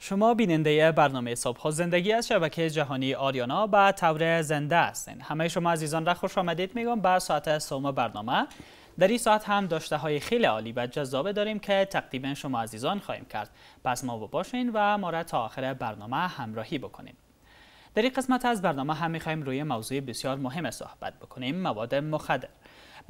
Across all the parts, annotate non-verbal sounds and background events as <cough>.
شما بیننده برنامه صبح زندگی از شبکه جهانی آریانا به طور زنده هستین همه شما عزیزان را خوش آمدید میگم به ساعت سوم برنامه در این ساعت هم داشته های خیلی عالی و جذابه داریم که تقدیم شما عزیزان خواهیم کرد پس ما باشین و ما را تا آخر برنامه همراهی بکنیم در این قسمت از برنامه هم میخواهیم روی موضوع بسیار مهم صحبت بکنیم مواد مخدر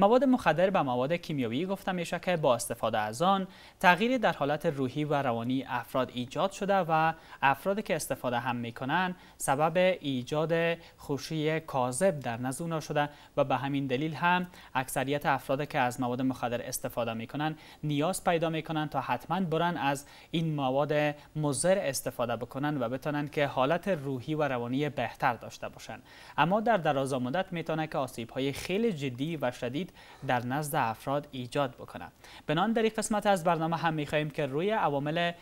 مواد مخدر به مواد کیمیایی گفته میشه که با استفاده از آن تغییری در حالت روحی و روانی افراد ایجاد شده و افرادی که استفاده هم میکنن سبب ایجاد خوشی کاذب در نزد اونا شده و به همین دلیل هم اکثریت افرادی که از مواد مخدر استفاده میکنن نیاز پیدا میکنن تا حتما برن از این مواد مضر استفاده بکنن و بتونن که حالت روحی و روانی بهتر داشته باشن اما در درازا مدت میتونه که آسیب های خیلی جدی و شدید در نزد افراد ایجاد بکنند. بنان در این قسمت از برنامه هم میخواهیم که روی عوامل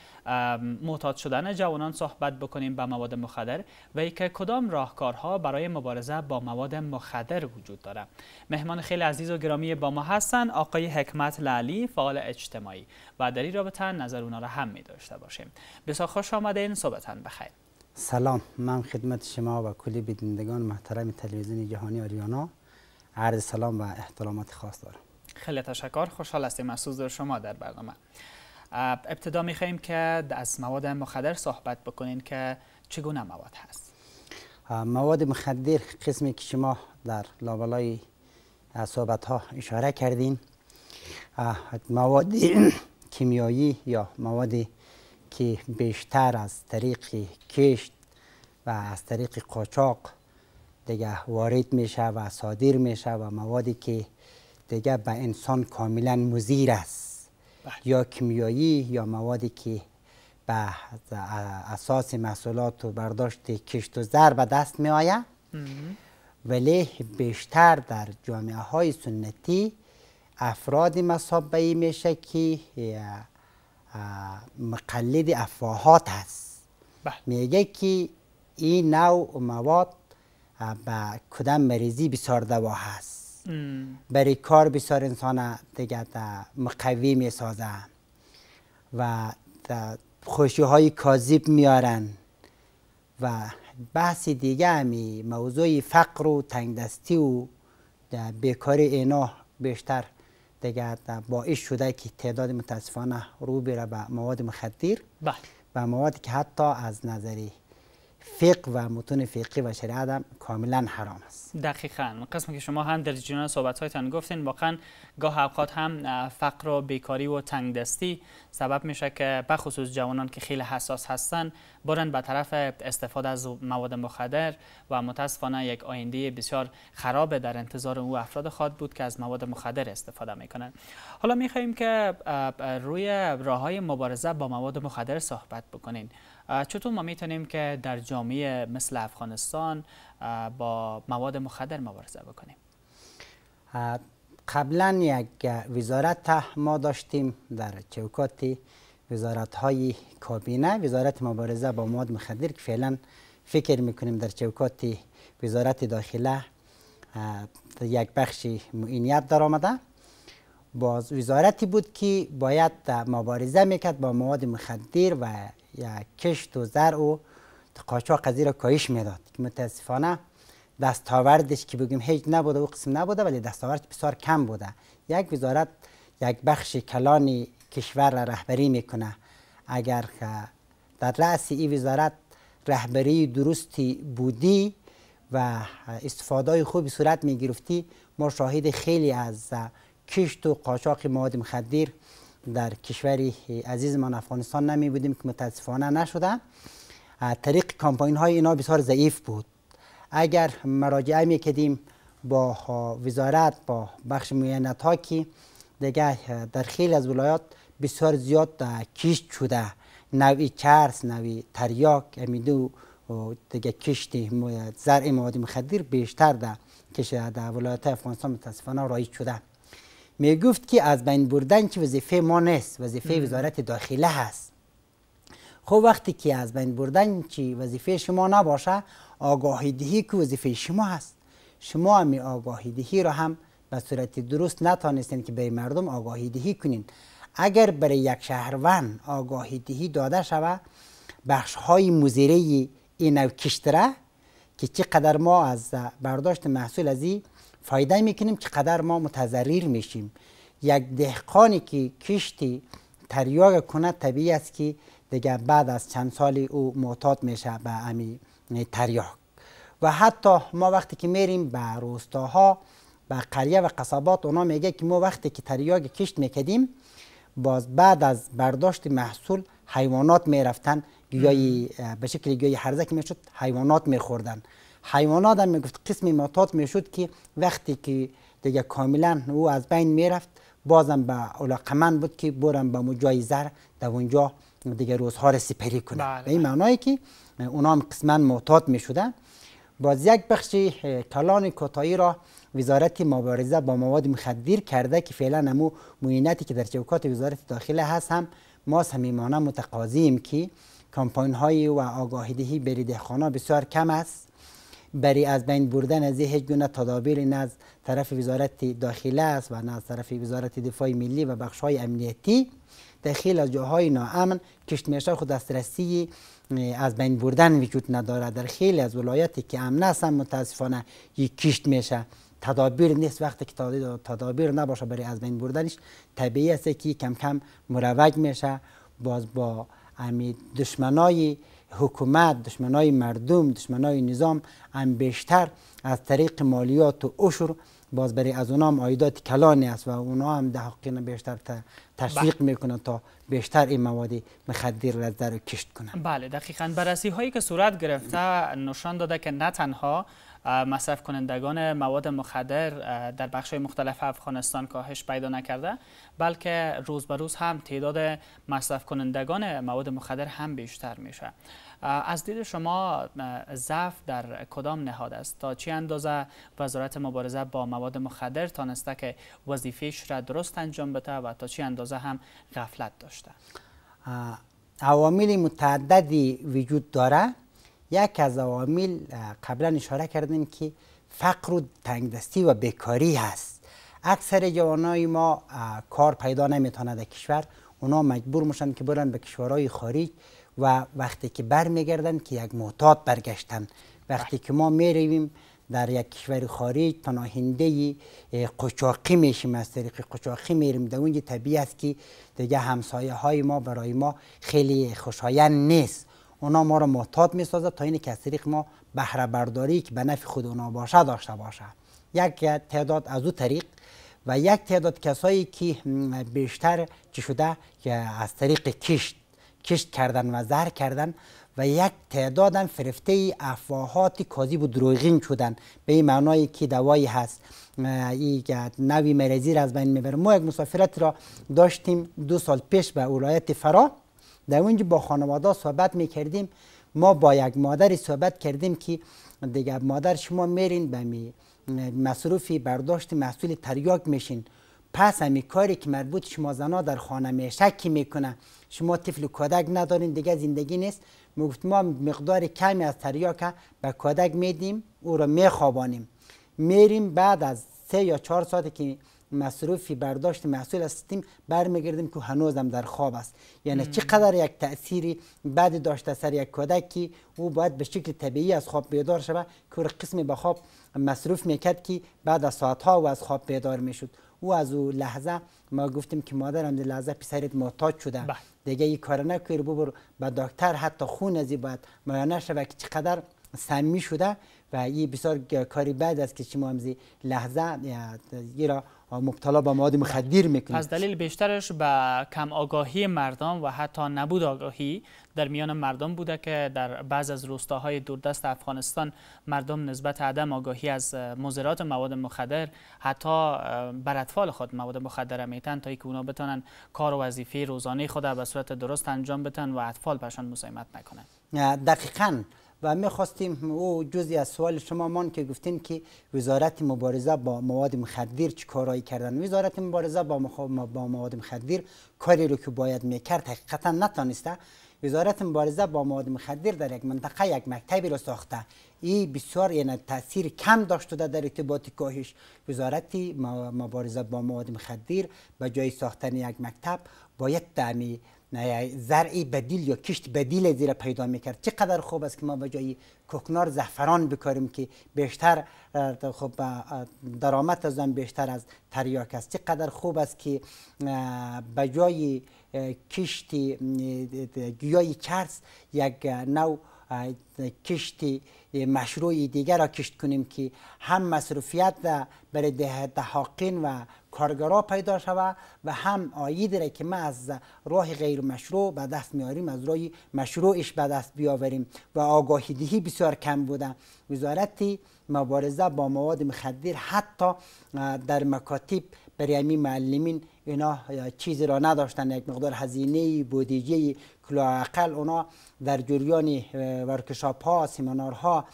معتاد شدن جوانان صحبت بکنیم با مواد مخدر و که کدام راهکارها برای مبارزه با مواد مخدر وجود دارد مهمان خیلی عزیز و گرامی با ما هستن آقای حکمت لالی فعال اجتماعی و در این رابطه نظر اونا را هم می داشته باشیم بسیار خوش آمدین صبحتان بخیر سلام من خدمت شما و کلی بینندگان محترم تلویزیون جهانی آریانا عرض سلام و احترامات خاص دارم خیلی تشکر خوشحال هستیم از حضور شما در برنامه ابتدا خواهیم که از مواد مخدر صحبت بکنین که چگونه مواد هست مواد مخدر قسمی که شما در لابلای صحبت ها اشاره کردین مواد <clears throat> کیمیایی یا موادی که بیشتر از طریق کشت و از طریق قاچاق دیگه وارد میشه و صادر میشه و موادی که دیگه به انسان کاملا مزیر است بله. یا کیمیایی یا موادی که به اساس محصولات و برداشت کشت و زر به دست می آید ولی بیشتر در جامعه های سنتی افراد مصابعی میشه که مقلد افواهات هست بله. میگه که این نوع مواد به کدام مریضی بسیار دوا هست برای کار بسیار انسان دیگه مقوی می سازه و خوشی های کاذب میارن و بحث دیگه همی موضوع فقر و تنگدستی و بیکار اینا بیشتر دیگه باعث شده که تعداد متاسفانه رو بره به مواد مخدر بله. و مواد که حتی از نظری فقه و متون فقهی و شریعت هم کاملا حرام است دقیقا قسم که شما هم در جریان صحبت هایتان گفتین واقعا گاه اوقات هم فقر و بیکاری و تنگ سبب میشه که بخصوص جوانان که خیلی حساس هستن برند به طرف استفاده از مواد مخدر و متاسفانه یک آینده بسیار خراب در انتظار او افراد خواد بود که از مواد مخدر استفاده میکنند حالا خواهیم که روی راه های مبارزه با مواد مخدر صحبت بکنین چطور ما میتونیم که در جامعه مثل افغانستان با مواد مخدر مبارزه بکنیم قبلا یک وزارت ما داشتیم در چوکاتی، وزارت های کابینه وزارت مبارزه با مواد مخدر که فعلا فکر میکنیم در چوکات وزارت داخله یک بخش معینیت در آمده باز وزارتی بود که باید مبارزه میکرد با مواد مخدر و یا کشت و زرع و قاچاق قضی را کاهش میداد که متاسفانه دستاوردش که بگیم هیچ نبوده و قسم نبوده ولی دستاورد بسیار کم بوده یک وزارت یک بخش کلانی کشور را رهبری میکنه اگر در رأس این وزارت رهبری درستی بودی و استفاده خوبی صورت میگرفتی، ما شاهد خیلی از کشت و قاچاق مواد مخدر در کشوری عزیز من افغانستان نمی بودیم که متاسفانه نشده طریق کامپاین های اینا بسیار ضعیف بود اگر مراجعه می با وزارت با بخش معینت ها که دیگه در خیلی از ولایات بسیار زیاد کیش شده نوی چرس نوی تریاک امیدو دو دیگه کشت زرع مواد مخدر بیشتر ده کشیده در ولایت افغانستان متاسفانه رایج شده می گفت که از بین بردن که وظیفه ما نیست وظیفه وزارت داخله هست خب وقتی که از بین بردن چی وظیفه شما نباشه آگاهی دهی که وظیفه شما هست شما همی آگاهی دهی را هم به صورت درست نتانستین که به مردم آگاهی دهی کنین اگر برای یک شهروند آگاهی دهی داده شود بخش های مزیره این کشتره که چقدر ما از برداشت محصول از این فایده میکنیم چقدر ما متضرر میشیم یک دهقانی که کشتی تریاق کنه طبیعی است که دیگه بعد از چند سالی او معتاد میشه به امی تریاق و حتی ما وقتی که میریم به روستاها به قریه و قصبات اونا میگه که ما وقتی که تریاق کشت میکدیم باز بعد از برداشت محصول حیوانات می رفتن گیای به شکل گیای که می حیوانات می خوردن حیوانات هم می گفت قسم ماتات می که وقتی که دیگه کاملا او از بین می رفت بازم به علاقمند بود که برم به جای زر در اونجا دیگه روزها رو سپری کنه بله. به این معنایی که اونا هم قسمان معتاد می باز یک بخشی کلان کتایی را وزارت مبارزه با مواد مخدر کرده که فعلا نمو موینتی که در چوکات وزارت داخله هست هم ما صمیمانه متقاضیم که کمپاین های و دهی بریده خانه بسیار کم است برای از بین بردن از هیچ گونه تدابیر نه از طرف وزارت داخله است و نه از طرف وزارت دفاع ملی و بخش های امنیتی داخل از جاهای ناامن کشت خود دسترسی از بین بردن وجود نداره در خیلی از ولایتی که امن است متاسفانه یک کشت میشه تدابیر نیست وقتی که تدابیر نباشه برای از بین بردنش طبیعی است که کم کم مروج میشه باز با امی دشمنای حکومت دشمنای مردم دشمنای نظام هم بیشتر از طریق مالیات و اشر باز برای از اونا هم آیدات کلانی است و اونا هم ده حقیقی بیشتر تشویق بله. میکنه تا بیشتر این مواد مخدر را در کشت کنند بله دقیقا بررسی هایی که صورت گرفته نشان داده که نه تنها مصرف کنندگان مواد مخدر در بخش های مختلف افغانستان کاهش پیدا نکرده بلکه روز به روز هم تعداد مصرف کنندگان مواد مخدر هم بیشتر میشه از دید شما ضعف در کدام نهاد است تا چی اندازه وزارت مبارزه با مواد مخدر تانسته که وظیفهش را درست انجام بده و تا چی اندازه هم غفلت داشته عوامل متعددی وجود داره یک از عوامل قبلا اشاره کردیم که فقر و تنگدستی و بیکاری هست اکثر جوانای ما کار پیدا نمیتونه در کشور اونا مجبور میشن که برن به کشورهای خارج و وقتی که برمیگردن که یک معتاد برگشتن وقتی که ما میرویم در یک کشور خارج پناهنده قچاقی میشیم از طریق قچاقی میریم در اونجا طبیعی است که دیگه همسایه های ما برای ما خیلی خوشایند نیست اونا ما را محتاط می سازد تا این از طریق ما بهره برداری که به نفع خود اونا باشه داشته باشه یک تعداد از او طریق و یک تعداد کسایی که بیشتر چی شده که از طریق کشت کشت کردن و زهر کردن و یک هم فرفته افواهات کاذب و دروغین شدن به این معنای که دوایی هست ای نوی مرزی را از بین میبره ما یک مسافرت را داشتیم دو سال پیش به ولایت فرا در اونجا با خانواده صحبت میکردیم ما با یک مادری صحبت کردیم که دیگه مادر شما میرین به مصروفی برداشت محصول تریاک میشین پس همی کاری که مربوط شما زنا در خانه میشه کی میکنه شما طفل و کودک ندارین دیگه زندگی نیست ما ما مقدار کمی از تریاک به کودک میدیم او را میخوابانیم میریم بعد از سه یا چهار ساعت که مصروفی برداشت محصول هستیم برمیگردیم که هنوزم در خواب است یعنی مم. چقدر یک تأثیری بعد داشته سر یک کودکی او باید به شکل طبیعی از خواب بیدار شود که قسمی به خواب مصروف میکرد که بعد از ساعتها او از خواب بیدار میشد او از او لحظه ما گفتیم که مادرم در لحظه پسرت معتاد شده بح. بله. دیگه این کار نکر ببر به دکتر حتی خون ازی باید مایانه شود که چقدر سمی شده و این بسیار کاری بعد است که شما همزی لحظه یه مبتلا به مواد مخدر میکنه از دلیل بیشترش به کم آگاهی مردم و حتی نبود آگاهی در میان مردم بوده که در بعض از روستاهای دوردست افغانستان مردم نسبت عدم آگاهی از مزرات مواد مخدر حتی بر اطفال خود مواد مخدر میتن تا اینکه اونا بتونن کار و وظیفه روزانه خود به صورت درست انجام بتن و اطفال پشان مسایمت نکنن دقیقاً و میخواستیم او جزی از سوال شما مان که گفتین که وزارت مبارزه با مواد مخدر چه کارایی کردن وزارت مبارزه با, با مواد مخدر کاری رو که باید میکرد حقیقتا نتانسته وزارت مبارزه با مواد مخدر در یک منطقه یک مکتبی رو ساخته این بسیار یعنی تاثیر کم داشت در ارتباط کاهش وزارت مبارزه با مواد مخدر به جای ساختن یک مکتب باید تعمی زرعی بدیل یا کشت بدیل زیر پیدا میکرد چقدر خوب است که ما به جای کوکنار زعفران بکاریم که بیشتر خب درآمد از آن بیشتر از تریاک است چقدر خوب است که به جای کشت گیای چرس یک نو کشت مشروع دیگر را کشت کنیم که هم مصروفیت بر برای دهاقین و کارگرا پیدا شود و هم آید را که ما از راه غیر مشروع به دست میاریم از راه مشروعش به دست بیاوریم و آگاهی دهی بسیار کم بوده وزارت مبارزه با مواد مخدر حتی در مکاتب برای معلمین اینا چیزی را نداشتند، یک مقدار هزینه بودیجه کلاقل اونا در جریان ورکشاپ ها سیمینار ها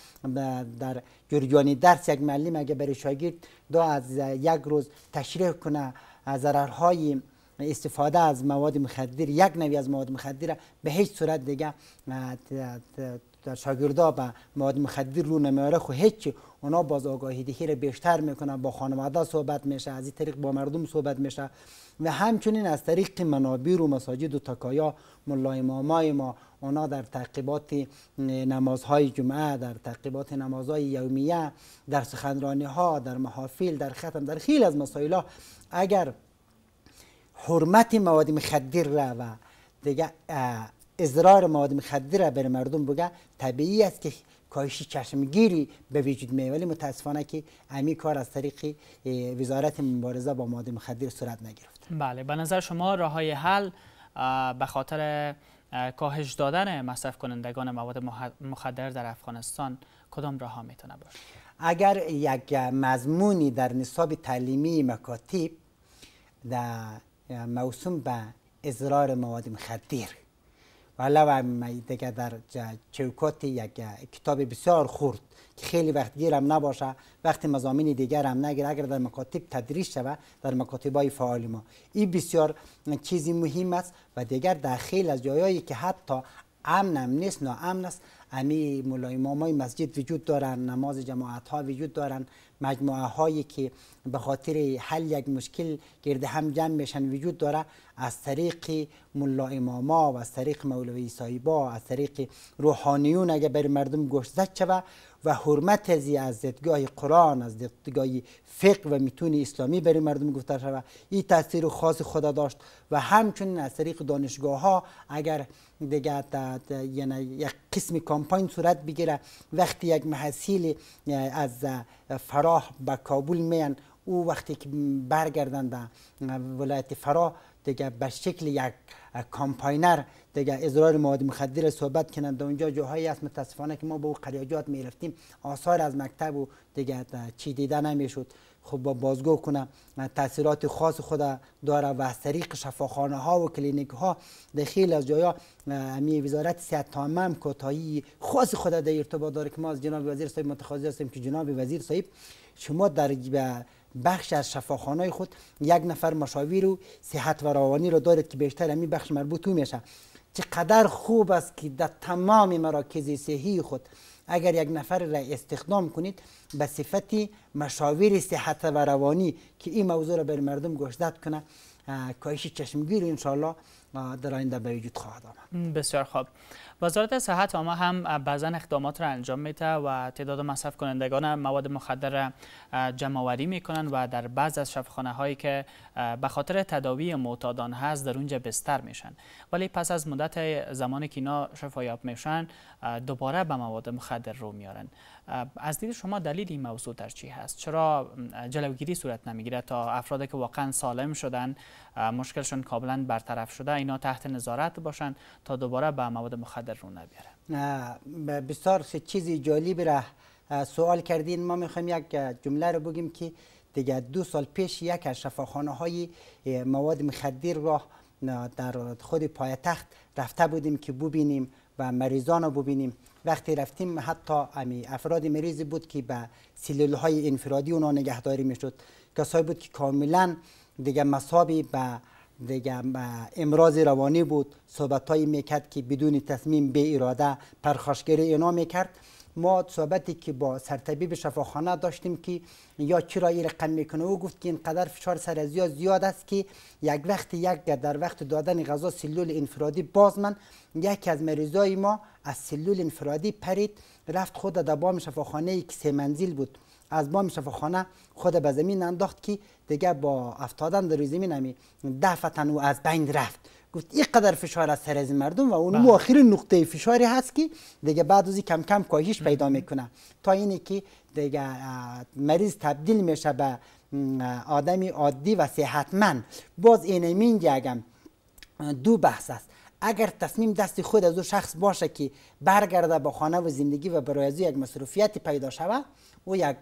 در جریان درس یک معلم اگه برای شاگرد دو از یک روز تشریح کنه ضررهای استفاده از مواد مخدر یک نوی از مواد مخدر به هیچ صورت دیگه در شاگردا به مواد مخدر رو نمیاره خو هیچ اونا باز آگاهی دیگه بیشتر میکنن با خانواده صحبت میشه از این طریق با مردم صحبت میشه و همچنین از طریق منابیر و مساجد و تکایا ملا امامای ما اونا در تعقیبات نمازهای جمعه در تعقیبات نمازهای یومیه در سخنرانی ها در محافل در ختم در خیلی از مسائل اگر حرمت مواد مخدر را و دیگه اضرار مواد مخدر را بر مردم بگه طبیعی است که کاهش چشمگیری به وجود می ولی متاسفانه که امی کار از طریق وزارت مبارزه با مواد مخدر صورت نگرفت بله به نظر شما راه های حل به خاطر کاهش دادن مصرف کنندگان مواد مخدر در افغانستان کدام راه ها میتونه باشه اگر یک مضمونی در نصاب تعلیمی مکاتب در موسوم به اضرار مواد مخدر و در چوکات یک کتاب بسیار خورد که خیلی وقت گیرم نباشه وقتی مزامین دیگر هم نگیر اگر در مکاتب تدریس شود در مکاتب های فعال ما این بسیار چیزی مهم است و دیگر در خیلی از جایایی که حتی امن هم نیست نا امن است امی مامای مسجد وجود دارن نماز جماعت ها وجود دارن مجموعه هایی که به خاطر حل یک مشکل گرد هم جمع میشن وجود داره از طریق ملا اماما و از طریق مولوی سایبا از طریق روحانیون اگر بر مردم گوش شوه و حرمت از دیدگاه قرآن از دیدگاه فقه و میتون اسلامی بر مردم گفته شوه این تاثیر خاص خدا داشت و همچنین از طریق دانشگاه ها اگر دیگه یعنی یک قسم کامپاین صورت بگیره وقتی یک محصیل از فراه به کابل میان او وقتی که برگردن به ولایت فراه دیگه به شکل یک کامپاینر دیگه اضرار مواد مخدر صحبت کنند در اونجا جاهایی است متاسفانه که ما به او قریاجات میرفتیم آثار از مکتب و دیگه چی دیده نمیشد خب بازگو کنه تاثیرات خاص خود داره و از طریق شفاخانه ها و کلینیک ها در خیلی از جایا امی وزارت صحت تمام کوتاهی خاص خود در ارتباط داره که ما از جناب وزیر صاحب متقاضی هستیم که جناب وزیر صاحب شما در بخش از شفاخانه خود یک نفر مشاور و صحت و روانی رو دارید که بیشتر همین بخش مربوط میشه چقدر خوب است که در تمام مراکز صحی خود اگر یک نفر را استخدام کنید به صفت مشاور صحت و روانی که این موضوع را بر مردم گشدت کنه کاهش چشمگیر انشاءالله در آینده به وجود خواهد آمد بسیار خوب وزارت صحت اما هم بعضا اقدامات را انجام میده و تعداد مصرف کنندگان مواد مخدر جمعوری جمع میکنن و در بعض از شفاخانه هایی که به خاطر تداوی معتادان هست در اونجا بستر میشن ولی پس از مدت زمانی که اینا شفایاب میشن دوباره به مواد مخدر رو میارن از دید شما دلیل این موضوع در چی هست چرا جلوگیری صورت نمیگیره تا افرادی که واقعا سالم شدن مشکلشون کاملا برطرف شده اینا تحت نظارت باشن تا دوباره به مواد مخدر رو نبیاره بسیار چیزی جالب را سوال کردین ما میخوایم یک جمله رو بگیم که دیگه دو سال پیش یک از شفاخانه های مواد مخدر را در خود پایتخت رفته بودیم که ببینیم و مریضان رو ببینیم وقتی رفتیم حتی امی افراد مریض بود که به سلول های انفرادی اونا نگهداری میشد کسایی بود که کاملا دیگه مصابی به دیگم امراض روانی بود صحبت هایی میکرد که بدون تصمیم به اراده پرخاشگری اینا میکرد ما صحبتی که با سرطبیب شفاخانه داشتیم که یا چرا این رقم میکنه او گفت که اینقدر فشار از زیاد است که یک وقت یک در وقت دادن غذا سلول انفرادی باز من یکی از مریضای ما از سلول انفرادی پرید رفت خود در بام شفاخانه که سه منزل بود از بام شفاخانه خود به زمین انداخت که دیگه با افتادن در زمین همی دفتا او از بین رفت گفت اینقدر فشار از سر از مردم و اون بله. آخر نقطه فشاری هست که دیگه بعد ازی کم کم کاهش پیدا میکنه تا اینی که دیگه مریض تبدیل میشه به آدمی عادی و صحتمند باز اینه میگم دو بحث است اگر تصمیم دست خود از او شخص باشه که برگرده به خانه و زندگی و برای از یک مصروفیتی پیدا شود او یک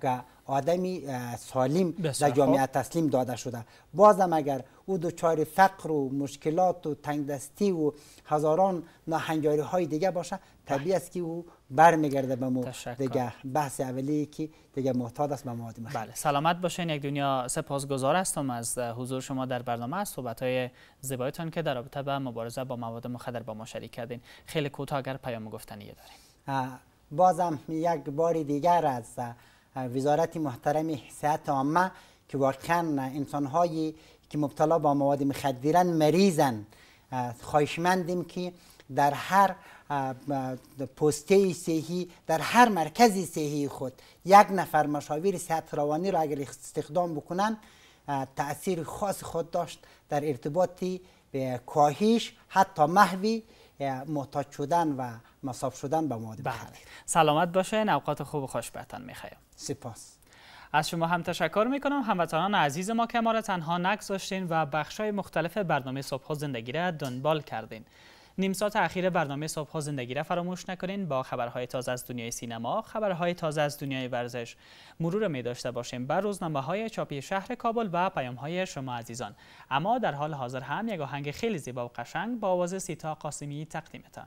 آدمی سالم در جامعه تسلیم داده شده بازم اگر او دچار فقر و مشکلات و تنگدستی و هزاران ناهنجاری های دیگه باشه طبیعی است که او برمیگرده به مو دیگه بحث اولی که دیگه محتاط است به مواد بله سلامت باشین یک دنیا سپاسگزار هستم از حضور شما در برنامه از صحبت های زیبایتان که در رابطه به مبارزه با مواد مخدر با ما شریک کردین خیلی کوتاه اگر پیام گفتنی دارین بازم یک بار دیگر از وزارت محترم صحت عامه که واقعا انسانهایی که مبتلا با مواد مخدرن مریضن خواهشمندیم که در هر پسته صحی در هر مرکز صحی خود یک نفر مشاور صحت روانی را اگر استخدام بکنن تأثیر خاص خود داشت در ارتباطی به کاهش حتی محوی محتاج شدن و مصاب شدن به مواد بله. سلامت باشه اوقات خوب و خوش بهتان میخوایم سپاس از شما هم تشکر می کنم هموطنان عزیز ما که ما را تنها نگذاشتین و بخشای مختلف برنامه صبح زندگی را دنبال کردین نیم ساعت اخیر برنامه صبح زندگی را فراموش نکنین با خبرهای تازه از دنیای سینما، خبرهای تازه از دنیای ورزش مرور می داشته باشیم بر روزنامه های چاپی شهر کابل و پیام های شما عزیزان اما در حال حاضر هم یک آهنگ خیلی زیبا و قشنگ با آواز سیتا قاسمی تقدیمتان